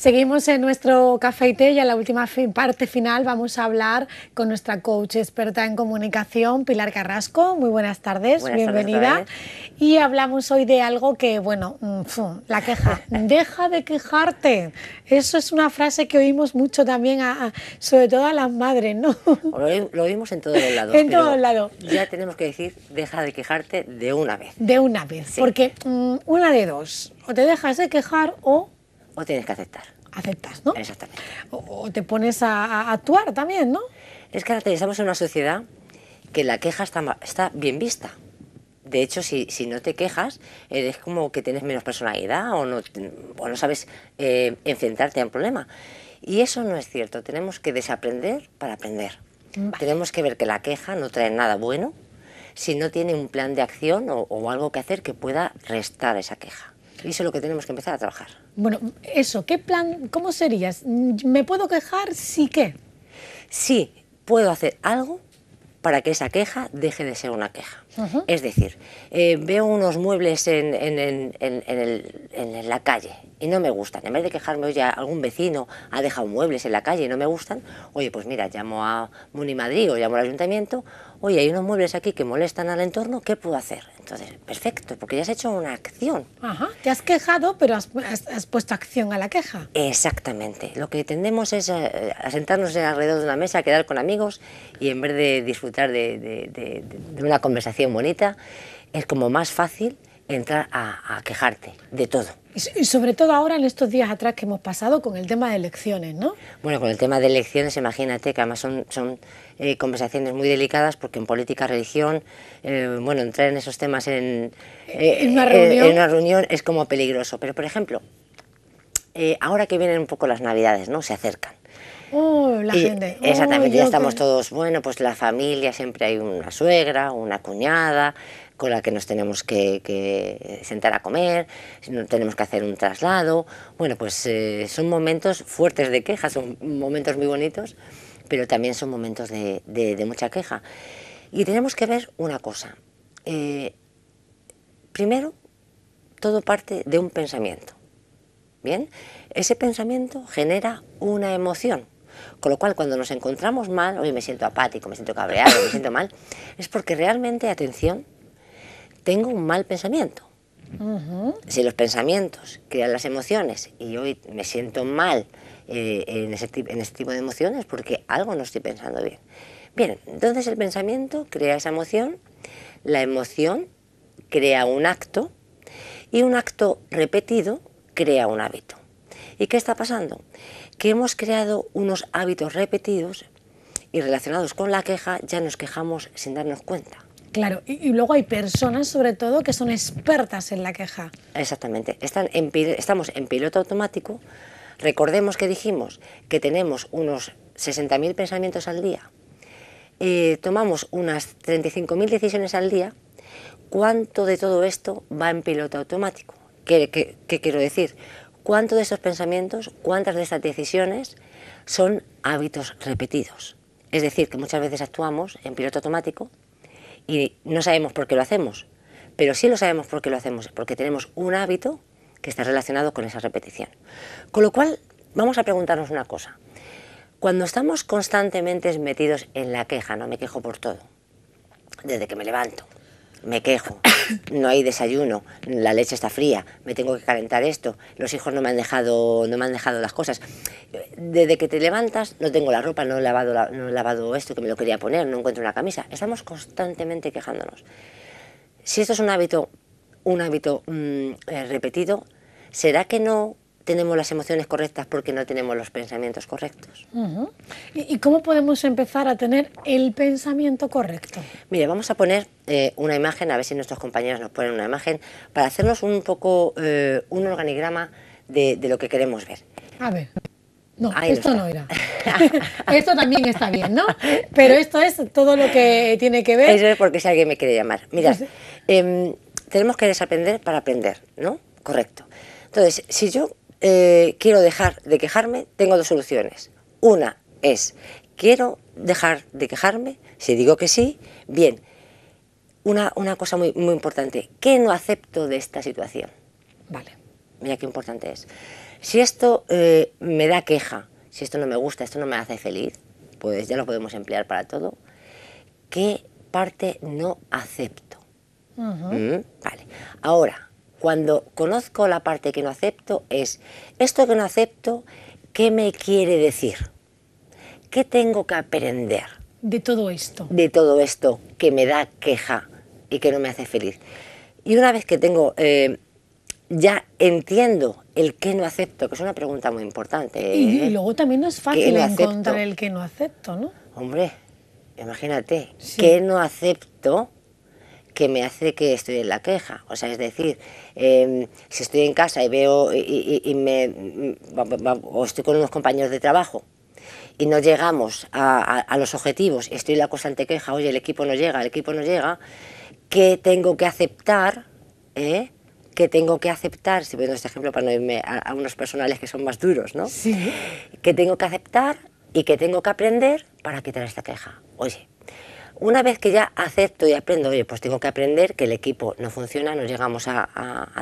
Seguimos en nuestro café y té y en la última parte final vamos a hablar con nuestra coach experta en comunicación, Pilar Carrasco. Muy buenas tardes, bienvenida. y hablamos hoy de algo que, bueno, mm, la queja. Deja de quejarte. Eso es una frase que oímos mucho también, a, sobre todo a las madres, ¿no? Lo, oímos en todos los lados. En todos lados. Ya tenemos que decir, deja de quejarte de una vez. De una vez, porque mm, una de dos, o te dejas de quejar o o tienes que aceptar. Aceptas, ¿no? Exactamente. O, te pones a, actuar también, ¿no? Es que ahora estamos en una sociedad que la queja está, bien vista. De hecho, si, no te quejas, eres como que tienes menos personalidad o no, no sabes eh, enfrentarte a un problema. Y eso no es cierto. Tenemos que desaprender para aprender. Tenemos que ver que la queja no trae nada bueno si no tiene un plan de acción o algo que hacer que pueda restar esa queja. Y eso es lo que tenemos que empezar a trabajar. Bueno, eso, ¿qué plan, cómo serías? ¿Me puedo quejar si qué? Sí, puedo hacer algo para que esa queja deje de ser una queja. Es decir, eh, veo unos muebles en, en, la calle y no me gustan. En vez de quejarme, oye, algún vecino ha dejado muebles en la calle y no me gustan, oye, pues mira, llamo a Muni Madrid o llamo al ayuntamiento oye, hay unos muebles aquí que molestan al entorno, ¿qué puedo hacer? Entonces, perfecto, porque ya has hecho una acción. Ajá, te has quejado, pero has, puesto acción a la queja. Exactamente, lo que tendemos es eh, a, sentarnos alrededor de una mesa, a quedar con amigos y en vez de disfrutar de, de una conversación bonita, es como más fácil entrar a, quejarte de todo. Y sobre todo ahora en estos días atrás que hemos pasado con el tema de elecciones, ¿no? Bueno, con el tema de elecciones, imagínate que además son, son eh, conversaciones muy delicadas porque en política, religión, eh, bueno, entrar en esos temas en, eh, ¿En, una reunión? es como peligroso. Pero, por ejemplo, ahora que vienen un poco las navidades, ¿no? Se acercan. Oh, oh, exactamente, ya estamos todos, bueno, pues la familia, siempre hay una suegra, una cuñada, con la que nos tenemos que, sentar a comer, si no tenemos que hacer un traslado. Bueno, pues eh, son momentos fuertes de queja, son momentos muy bonitos, pero también son momentos de, mucha queja. Y tenemos que ver una cosa. Eh, primero, todo parte de un pensamiento. ¿Bien? Ese pensamiento genera una emoción. Con lo cual, cuando nos encontramos mal, hoy me siento apático, me siento cabreado, me siento mal, es porque realmente, atención, tengo un mal pensamiento. Si los pensamientos crean las emociones y hoy me siento mal eh, en, ese, en este tipo de emociones porque algo no estoy pensando bien. Bien, entonces el pensamiento crea esa emoción, la emoción crea un acto y un acto repetido crea un hábito. ¿Y qué está pasando? Que hemos creado unos hábitos repetidos y relacionados con la queja ya nos quejamos sin darnos cuenta. Claro, y, luego hay personas sobre todo que son expertas en la queja. Exactamente, estamos en piloto automático. Recordemos que dijimos que tenemos unos 60.000 pensamientos al día, eh, tomamos unas 35.000 decisiones al día. ¿Cuánto de todo esto va en piloto automático? ¿Qué, quiero decir? ¿Cuántos de esos pensamientos, cuántas de estas decisiones son hábitos repetidos? Es decir, que muchas veces actuamos en piloto automático y no sabemos por qué lo hacemos, pero sí lo sabemos por qué lo hacemos, porque tenemos un hábito que está relacionado con esa repetición. Con lo cual, vamos a preguntarnos una cosa. Cuando estamos constantemente metidos en la queja, no me quejo por todo, desde que me levanto, me quejo, no hay desayuno, la leche está fría, me tengo que calentar esto, los hijos no me han dejado, no me han dejado las cosas. Desde que te levantas, no tengo la ropa, no he lavado, lavado esto que me lo quería poner, no encuentro una camisa. Estamos constantemente quejándonos. Si esto es un hábito, un hábito mm, eh, repetido, ¿será que no tenemos las emociones correctas porque no tenemos los pensamientos correctos. ¿Y, cómo podemos empezar a tener el pensamiento correcto? Mire, vamos a poner eh, una imagen, a ver si nuestros compañeros nos ponen una imagen, para hacernos un poco eh, un organigrama de, lo que queremos ver. A ver. No, esto no, era. esto también está bien, ¿no? Pero esto es todo lo que tiene que ver. Eso es porque si alguien me quiere llamar. Mirad, em, tenemos que desaprender para aprender, ¿no? Correcto. Entonces, si yo eh, quiero dejar de quejarme, tengo dos soluciones. Una es, quiero dejar de quejarme, si digo que sí, bien. Una, cosa muy, muy importante, ¿qué no acepto de esta situación? Vale, mira qué importante es. Si esto eh, me da queja, si esto no me gusta, esto no me hace feliz, pues ya lo podemos emplear para todo. ¿Qué parte no acepto? Mm, vale. Ahora, cuando conozco la parte que no acepto es, esto que no acepto, ¿qué me quiere decir? ¿Qué tengo que aprender? De todo esto. De todo esto que me da queja y que no me hace feliz. Y una vez que tengo, eh, ya entiendo el que no acepto, que es una pregunta muy importante. Y, ¿eh? luego también no es fácil encontrar el que no acepto, ¿no? Hombre, imagínate, ¿qué no acepto que me hace que estoy en la queja. O sea, es decir, em, si estoy en casa y veo y, me, mm, o estoy con unos compañeros de trabajo y no llegamos a, los objetivos, estoy en la constante queja, oye, el equipo no llega, el equipo no llega, que tengo que aceptar, ¿eh? que tengo que aceptar, si poniendo este ejemplo para no irme a, unos personales que son más duros, ¿no? Sí. Que tengo que aceptar y que tengo que aprender para quitar esta queja. Oye, una vez que ya acepto y aprendo, oye, pues tengo que aprender que el equipo no funciona, no llegamos a,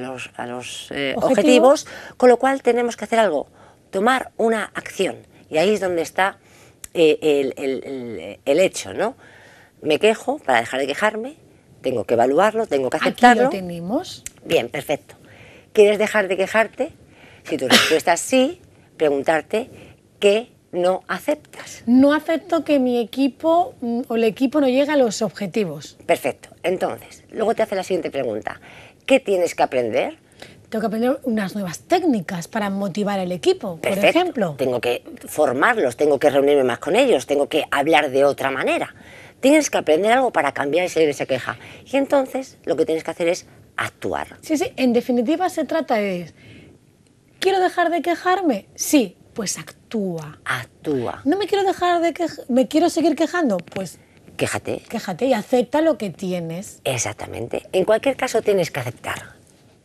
los, eh, objetivos. con lo cual tenemos que hacer algo, tomar una acción. Y ahí es donde está eh, el, hecho, ¿no? Me quejo para dejar de quejarme, tengo que evaluarlo, tengo que aceptarlo. Aquí lo tenemos. Bien, perfecto. ¿Quieres dejar de quejarte? Si tu respuesta es sí, preguntarte qué no aceptas. No acepto que mi equipo mm, o el equipo no llegue a los objetivos. Perfecto. Entonces, luego te hace la siguiente pregunta. ¿Qué tienes que aprender? Tengo que aprender unas nuevas técnicas para motivar al equipo, por ejemplo. Tengo que formarlos, tengo que reunirme más con ellos, tengo que hablar de otra manera. Tienes que aprender algo para cambiar ese, esa queja. Y entonces lo que tienes que hacer es actuar. Sí, sí, en definitiva se trata de... ¿Quiero dejar de quejarme? Sí, pues actúa. Actúa. No me quiero dejar de quejar, me quiero seguir quejando, pues... Quéjate. Quéjate y acepta lo que tienes. Exactamente. En cualquier caso tienes que aceptar.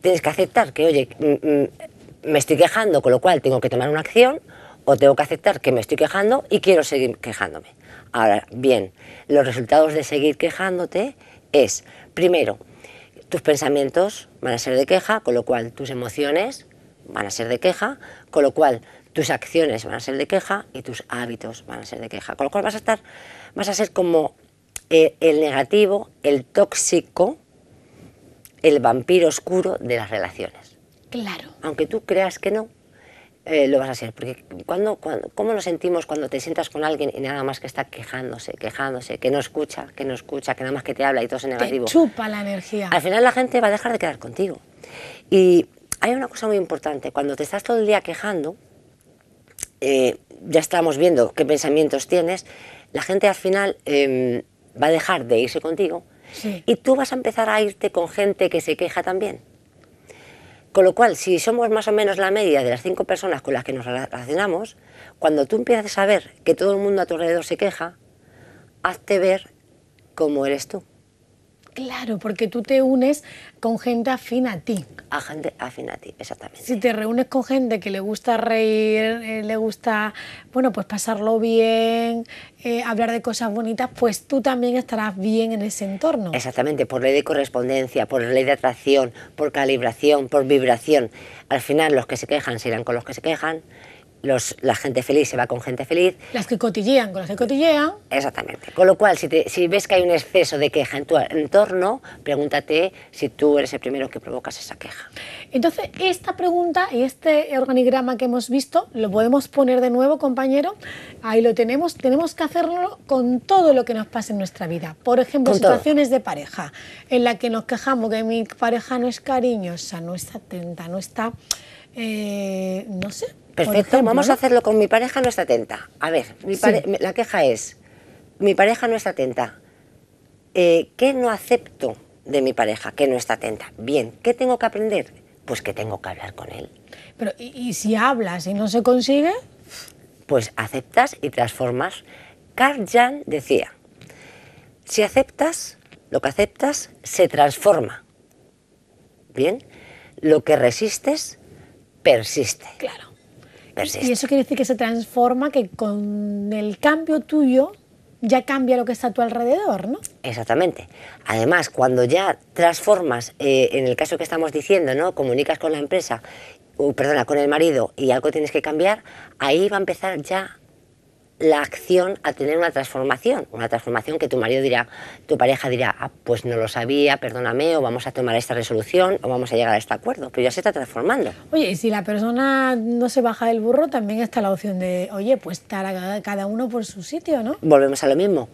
Tienes que aceptar que, oye, mm, mm, me estoy quejando, con lo cual tengo que tomar una acción o tengo que aceptar que me estoy quejando y quiero seguir quejándome. Ahora, bien, los resultados de seguir quejándote es, primero, tus pensamientos van a ser de queja, con lo cual tus emociones van a ser de queja, con lo cual tus acciones van a ser de queja y tus hábitos van a ser de queja. Con lo cual vas a estar, vas a ser como eh, el, negativo, el tóxico, el vampiro oscuro de las relaciones. Claro. Aunque tú creas que no, eh, lo vas a ser. Porque cuando, cuando, ¿cómo nos sentimos cuando te sientas con alguien y nada más que está quejándose, quejándose, que no escucha, que no escucha, que nada más que te habla y todo es negativo? Te chupa la energía. Al final la gente va a dejar de quedar contigo. Y hay una cosa muy importante, cuando te estás todo el día quejando, eh, ya estamos viendo qué pensamientos tienes, la gente al final em, va a dejar de irse contigo y tú vas a empezar a irte con gente que se queja también. Con lo cual, si somos más o menos la media de las cinco personas con las que nos relacionamos, cuando tú empiezas a ver que todo el mundo a tu alrededor se queja, hazte ver cómo eres tú. Claro, porque tú te unes con gente afín a ti. A gente afín a ti, exactamente. Si te reúnes con gente que le gusta reír, eh, le gusta, bueno, pues pasarlo bien, eh, hablar de cosas bonitas, pues tú también estarás bien en ese entorno. Exactamente, por ley de correspondencia, por ley de atracción, por calibración, por vibración. Al final los que se quejan se irán con los que se quejan los, la gente feliz se va con gente feliz. Las que cotillean con las que cotillean. Exactamente. Con lo cual, si, ves que hay un exceso de queja en tu entorno, pregúntate si tú eres el primero que provocas esa queja. Entonces, esta pregunta y este organigrama que hemos visto, lo podemos poner de nuevo, compañero. Ahí lo tenemos. Tenemos que hacerlo con todo lo que nos pasa en nuestra vida. Por ejemplo, situaciones de pareja, en la que nos quejamos que mi pareja no es cariñosa, no está atenta, no está... Eh, no sé, Perfecto, vamos a hacerlo con mi pareja no está atenta. A ver, la queja es, mi pareja no está atenta. Eh, ¿Qué no acepto de mi pareja que no está atenta? Bien, ¿qué tengo que aprender? Pues que tengo que hablar con él. Pero, ¿y, si hablas y no se consigue? Pues aceptas y transformas. Carl Jung decía, si aceptas, lo que aceptas se transforma. Bien, lo que resistes persiste. Claro. Y eso quiere decir que se transforma, que con el cambio tuyo ya cambia lo que está a tu alrededor, ¿no? Exactamente. Además, cuando ya transformas, eh, en el caso que estamos diciendo, ¿no? Comunicas con la empresa, perdona, con el marido y algo tienes que cambiar, ahí va a empezar ya la acción a tener una transformación, una transformación que tu marido dirá, tu pareja dirá, ah, pues no lo sabía, perdóname, o vamos a tomar esta resolución, o vamos a llegar a este acuerdo, pero ya se está transformando. Oye, y si la persona no se baja del burro, también está la opción de, oye, pues estar cada uno por su sitio, ¿no? Volvemos a lo mismo,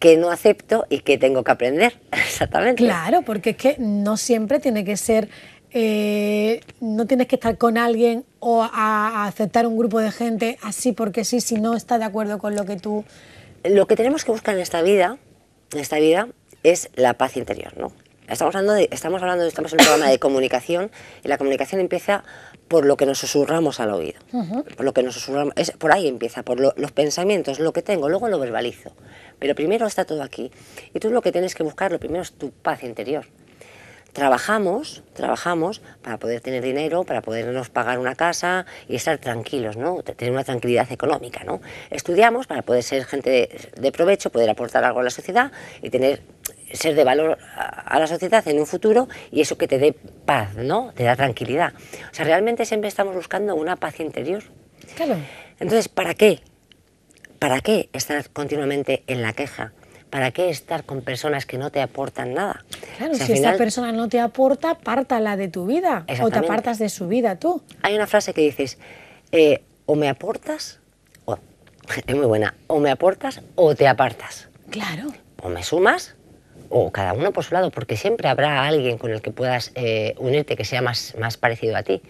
que no acepto y que tengo que aprender, exactamente. Claro, porque es que no siempre tiene que ser eh, no tienes que estar con alguien o a, aceptar un grupo de gente así porque sí, si no está de acuerdo con lo que tú... Lo que tenemos que buscar en esta vida, en esta vida, es la paz interior, ¿no? Estamos hablando, de, estamos hablando, estamos en un programa de comunicación y la comunicación empieza por lo que nos susurramos al oído, por lo que nos susurramos, es, por ahí empieza, por los pensamientos, lo que tengo, luego lo verbalizo, pero primero está todo aquí y tú lo que tienes que buscar, lo primero es tu paz interior trabajamos, trabajamos para poder tener dinero, para podernos pagar una casa y estar tranquilos, ¿no? Tener una tranquilidad económica, ¿no? Estudiamos para poder ser gente de, provecho, poder aportar algo a la sociedad y tener ser de valor a la sociedad en un futuro y eso que te dé paz, ¿no? Te da tranquilidad. O sea, realmente siempre estamos buscando una paz interior. Claro. Entonces, ¿para qué? ¿Para qué estar continuamente en la queja? ¿para qué estar con personas que no te aportan nada? Claro, si esta persona no te aporta, pártala de tu vida o te apartas de su vida tú. Hay una frase que dices, eh, o me aportas, o, es muy buena, o me aportas o te apartas. Claro. O me sumas o cada uno por su lado, porque siempre habrá alguien con el que puedas eh, unirte que sea más, más parecido a ti.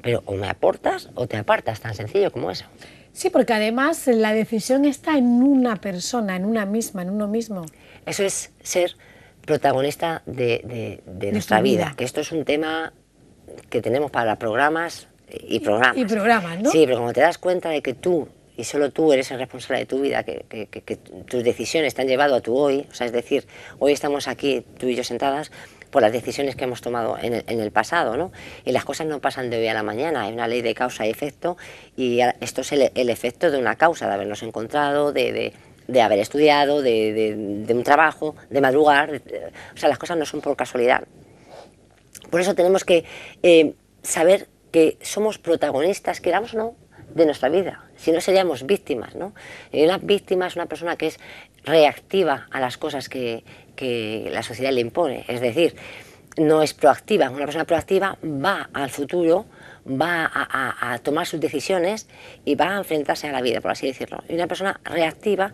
Pero o me aportas o te apartas, tan sencillo como eso. Sí, porque además la decisión está en una persona, en una misma, en uno mismo. Eso es ser protagonista de, nuestra vida. Que esto es un tema que tenemos para programas y programas. Y programas, ¿no? Sí, pero como te das cuenta de que tú y solo tú eres el responsable de tu vida, que tus decisiones te han llevado a tu hoy, o sea, es decir, hoy estamos aquí tú y yo sentadas, por las decisiones que hemos tomado en el, pasado. ¿no? Y las cosas no pasan de hoy a la mañana, hay una ley de causa y efecto y esto es el, efecto de una causa, de habernos encontrado, de, haber estudiado, de, un trabajo, de madrugar. o sea, las cosas no son por casualidad. Por eso tenemos que eh, saber que somos protagonistas, queramos o no, de nuestra vida. Si no, seríamos víctimas. ¿no? Y una víctima es una persona que es reactiva a las cosas que, la sociedad le impone. Es decir, no es proactiva. Una persona proactiva va al futuro, va a, tomar sus decisiones y va a enfrentarse a la vida, por así decirlo. Y una persona reactiva,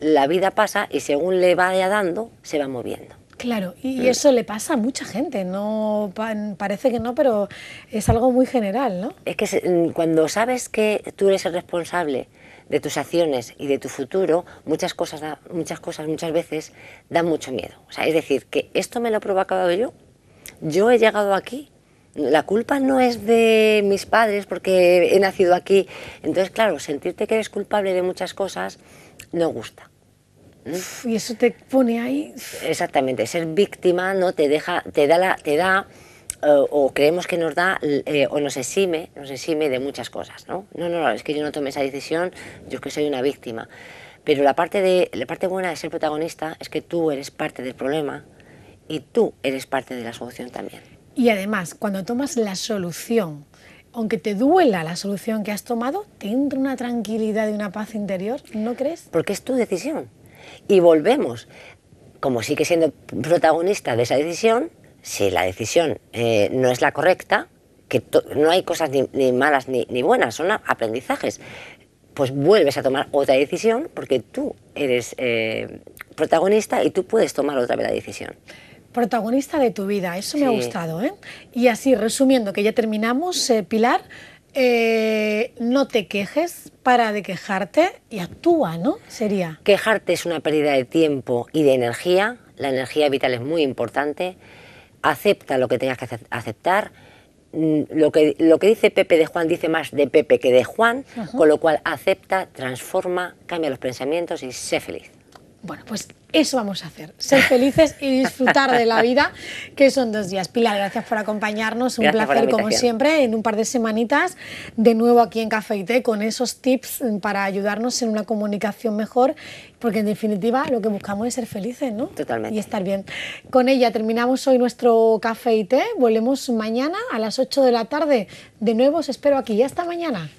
la vida pasa y según le vaya dando, se va moviendo. Claro, y mm. eso le pasa a mucha gente, no parece que no, pero es algo muy general, ¿no? Es que mm, cuando sabes que tú eres el responsable de tus acciones y de tu futuro, muchas cosas, muchas cosas muchas veces dan mucho miedo. O es decir, que esto me lo ha provocado yo, yo he llegado aquí, la culpa no es de mis padres porque he nacido aquí. Entonces, claro, sentirte que eres culpable de muchas cosas no gusta. Y eso te pone ahí. Exactamente, ser víctima no te deja, te da la, te da eh, o creemos que nos da eh, o nos exime, nos exime de muchas cosas, ¿no? No, no, es que yo no tome esa decisión, yo es que soy una víctima. Pero la parte, de, la parte buena de ser protagonista es que tú eres parte del problema y tú eres parte de la solución también. Y además, cuando tomas la solución, aunque te duela la solución que has tomado, te entra una tranquilidad y una paz interior, ¿no crees? Porque es tu decisión. Y volvemos, como sigue siendo protagonista de esa decisión, si la decisión eh, no es la correcta, que no hay cosas ni, malas ni, buenas, son aprendizajes, pues vuelves a tomar otra decisión porque tú eres eh, protagonista y tú puedes tomar otra vez la decisión. Protagonista de tu vida, eso me ha gustado. ¿eh? Y así, resumiendo, que ya terminamos, Pilar, no te quejes, para de quejarte y actúa, ¿no? Sería. Quejarte es una pérdida de tiempo y de energía. La energía vital es muy importante acepta lo que tengas que aceptar. Mm, lo que, lo que dice Pepe de Juan dice más de Pepe que de Juan, con lo cual acepta, transforma, cambia los pensamientos y sé feliz. Bueno, pues eso vamos a hacer, ser felices y disfrutar de la vida, que son dos días. Pilar, gracias por acompañarnos, un placer como siempre, en un par de semanitas, de nuevo aquí en Café y Té, con esos tips para ayudarnos en una comunicación mejor, porque en definitiva lo que buscamos es ser felices, ¿no? Totalmente. Y estar bien. Con ella terminamos hoy nuestro Café y Té, volvemos mañana a las 8 de la tarde, de nuevo os espero aquí, hasta mañana.